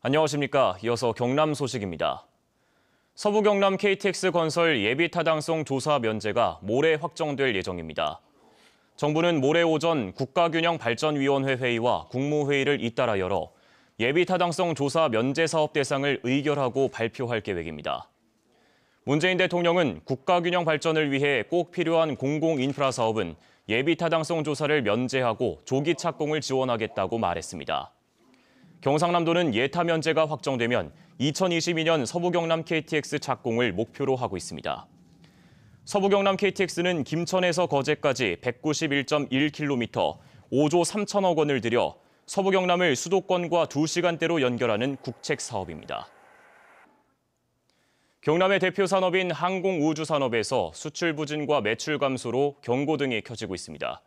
안녕하십니까. 이어서 경남 소식입니다. 서부 경남 KTX 건설 예비 타당성 조사 면제가 모레 확정될 예정입니다. 정부는 모레 오전 국가균형발전위원회 회의와 국무회의를 잇따라 열어 예비 타당성 조사 면제 사업 대상을 의결하고 발표할 계획입니다. 문재인 대통령은 국가균형 발전을 위해 꼭 필요한 공공인프라 사업은 예비 타당성 조사를 면제하고 조기 착공을 지원하겠다고 말했습니다. 경상남도는 예타 면제가 확정되면 2022년 서부경남 KTX 착공을 목표로 하고 있습니다. 서부경남 KTX는 김천에서 거제까지 191.1km, 5조 3천억 원을 들여 서부경남을 수도권과 2시간대로 연결하는 국책 사업입니다. 경남의 대표 산업인 항공우주산업에서 수출 부진과 매출 감소로 경고 등이 켜지고 있습니다.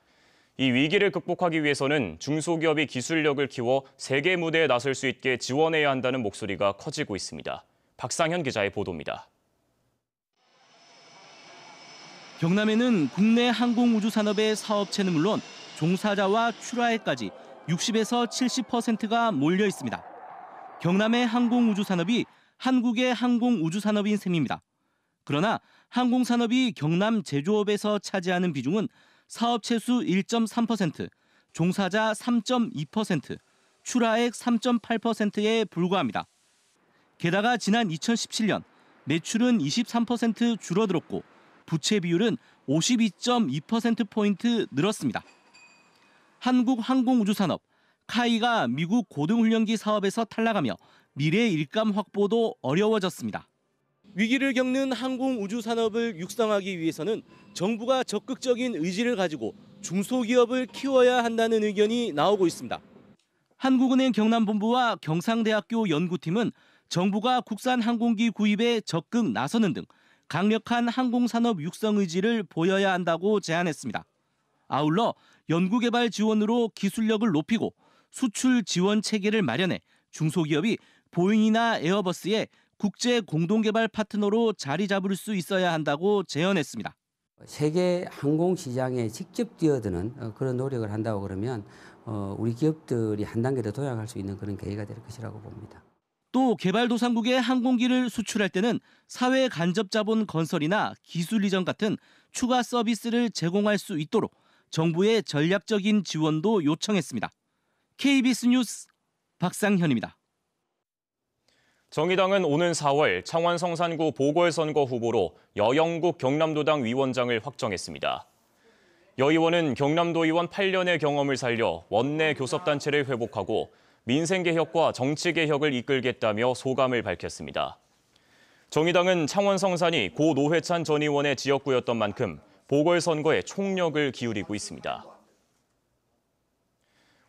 이 위기를 극복하기 위해서는 중소기업이 기술력을 키워 세계 무대에 나설 수 있게 지원해야 한다는 목소리가 커지고 있습니다. 박상현 기자의 보도입니다. 경남에는 국내 항공우주산업의 사업체는 물론 종사자와 출하해까지 60에서 70%가 몰려 있습니다. 경남의 항공우주산업이 한국의 항공우주산업인 셈입니다. 그러나 항공산업이 경남 제조업에서 차지하는 비중은 사업체 수 1.3%, 종사자 3.2%, 출하액 3.8%에 불과합니다. 게다가 지난 2017년 매출은 23% 줄어들었고 부채 비율은 52.2%포인트 늘었습니다. 한국항공우주산업, 카이가 미국 고등훈련기 사업에서 탈락하며 미래 일감 확보도 어려워졌습니다. 위기를 겪는 항공 우주 산업을 육성하기 위해서는 정부가 적극적인 의지를 가지고 중소기업을 키워야 한다는 의견이 나오고 있습니다. 한국은행 경남본부와 경상대학교 연구팀은 정부가 국산 항공기 구입에 적극 나서는 등 강력한 항공산업 육성 의지를 보여야 한다고 제안했습니다. 아울러 연구개발 지원으로 기술력을 높이고 수출 지원 체계를 마련해 중소기업이 보잉이나 에어버스에 국제 공동개발 파트너로 자리 잡을 수 있어야 한다고 제언했습니다. 세계 항공 시장에 직접 뛰어드는 어, 그런 노력을 한다고 그러면 어, 우리 기업들이 한 단계 더 도약할 수 있는 그런 계기가 될 것이라고 봅니다. 또 개발도상국의 항공기를 수출할 때는 사회 간접 자본 건설이나 기술 이전 같은 추가 서비스를 제공할 수 있도록 정부의 전략적인 지원도 요청했습니다. KBS 뉴스 박상현입니다. 정의당은 오는 4월 창원 성산구 보궐선거 후보로 여영국 경남도당 위원장을 확정했습니다. 여 의원은 경남도의원 8년의 경험을 살려 원내 교섭단체를 회복하고 민생개혁과 정치개혁을 이끌겠다며 소감을 밝혔습니다. 정의당은 창원 성산이 고 노회찬 전 의원의 지역구였던 만큼 보궐선거에 총력을 기울이고 있습니다.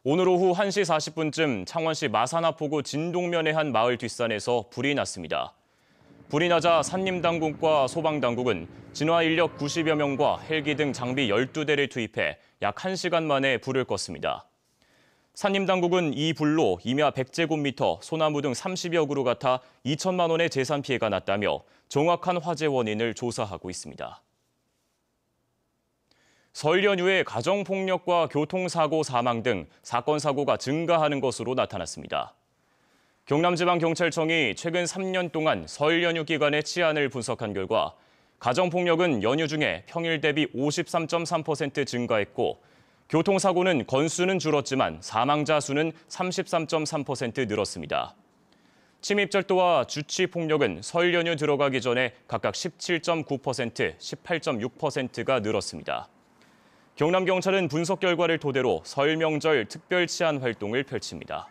오늘 오후 1시 40분쯤 창원시 마산화포구 진동면의 한 마을 뒷산에서 불이 났습니다. 불이 나자 산림당국과 소방당국은 진화 인력 90여 명과 헬기 등 장비 12대를 투입해 약 1시간 만에 불을 껐습니다. 산림당국은 이 불로 임야 100제곱미터, 소나무 등 30여 그루 같아 2천만 원의 재산 피해가 났다며 정확한 화재 원인을 조사하고 있습니다. 설 연휴에 가정폭력과 교통사고 사망 등 사건 사고가 증가하는 것으로 나타났습니다. 경남지방경찰청이 최근 3년 동안 설 연휴 기간의 치안을 분석한 결과 가정폭력은 연휴 중에 평일 대비 53.3% 증가했고 교통사고는 건수는 줄었지만 사망자 수는 33.3% 늘었습니다. 침입절도와 주치폭력은 설 연휴 들어가기 전에 각각 17.9%, 18.6%가 늘었습니다. 경남경찰은 분석 결과를 토대로 설 명절 특별 치안 활동을 펼칩니다.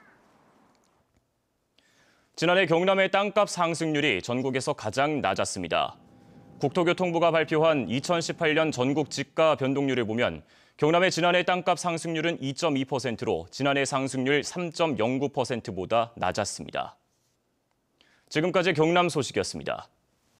지난해 경남의 땅값 상승률이 전국에서 가장 낮았습니다. 국토교통부가 발표한 2018년 전국 집가 변동률을 보면 경남의 지난해 땅값 상승률은 2.2%로 지난해 상승률 3.09%보다 낮았습니다. 지금까지 경남 소식이었습니다.